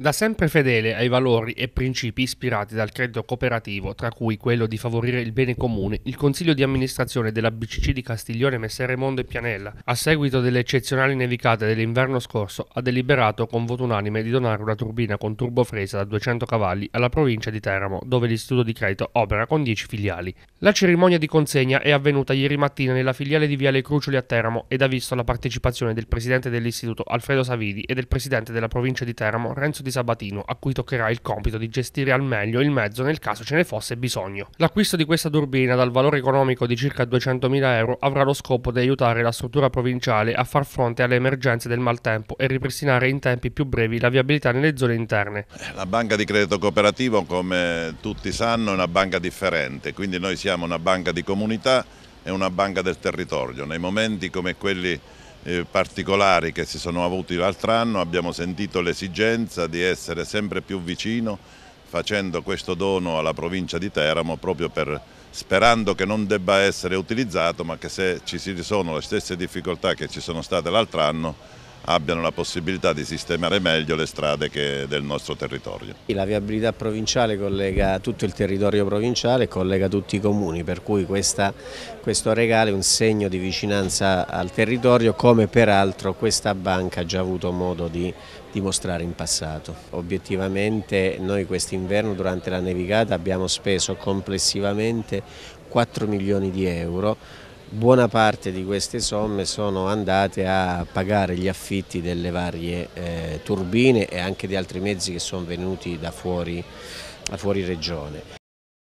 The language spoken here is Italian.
Da sempre fedele ai valori e principi ispirati dal credito cooperativo, tra cui quello di favorire il bene comune, il consiglio di amministrazione della BCC di Castiglione Messere Mondo e Pianella, a seguito delle eccezionali nevicate dell'inverno scorso, ha deliberato con voto unanime di donare una turbina con turbofresa da 200 cavalli alla provincia di Teramo, dove l'istituto di credito opera con 10 filiali. La cerimonia di consegna è avvenuta ieri mattina nella filiale di Viale Crucioli a Teramo ed ha visto la partecipazione del presidente dell'istituto Alfredo Savidi e del presidente della provincia di Teramo Renzo Di di Sabatino, a cui toccherà il compito di gestire al meglio il mezzo nel caso ce ne fosse bisogno. L'acquisto di questa turbina dal valore economico di circa 200.000 euro avrà lo scopo di aiutare la struttura provinciale a far fronte alle emergenze del maltempo e ripristinare in tempi più brevi la viabilità nelle zone interne. Eh, la banca di credito cooperativo, come tutti sanno, è una banca differente, quindi noi siamo una banca di comunità e una banca del territorio. Nei momenti come quelli eh, particolari che si sono avuti l'altro anno, abbiamo sentito l'esigenza di essere sempre più vicino facendo questo dono alla provincia di Teramo proprio per, sperando che non debba essere utilizzato ma che se ci sono le stesse difficoltà che ci sono state l'altro anno abbiano la possibilità di sistemare meglio le strade del nostro territorio. La viabilità provinciale collega tutto il territorio provinciale e collega tutti i comuni, per cui questa, questo regalo è un segno di vicinanza al territorio come peraltro questa banca ha già avuto modo di dimostrare in passato. Obiettivamente noi quest'inverno durante la nevicata abbiamo speso complessivamente 4 milioni di euro buona parte di queste somme sono andate a pagare gli affitti delle varie eh, turbine e anche di altri mezzi che sono venuti da fuori, da fuori regione.